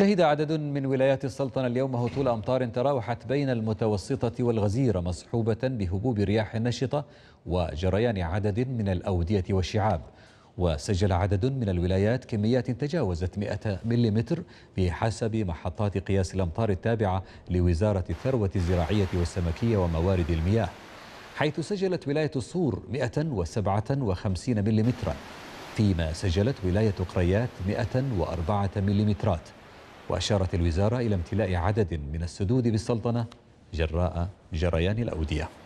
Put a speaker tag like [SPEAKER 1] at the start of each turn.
[SPEAKER 1] شهد عدد من ولايات السلطنة اليوم هطول أمطار تراوحت بين المتوسطة والغزيرة مصحوبة بهبوب رياح نشطة وجريان عدد من الأودية والشعاب وسجل عدد من الولايات كميات تجاوزت 100 ملم بحسب محطات قياس الأمطار التابعة لوزارة الثروة الزراعية والسمكية وموارد المياه حيث سجلت ولاية الصور 157 ملم فيما سجلت ولاية قريات 104 ملم وأشارت الوزارة إلى امتلاء عدد من السدود بالسلطنة جراء جريان الأودية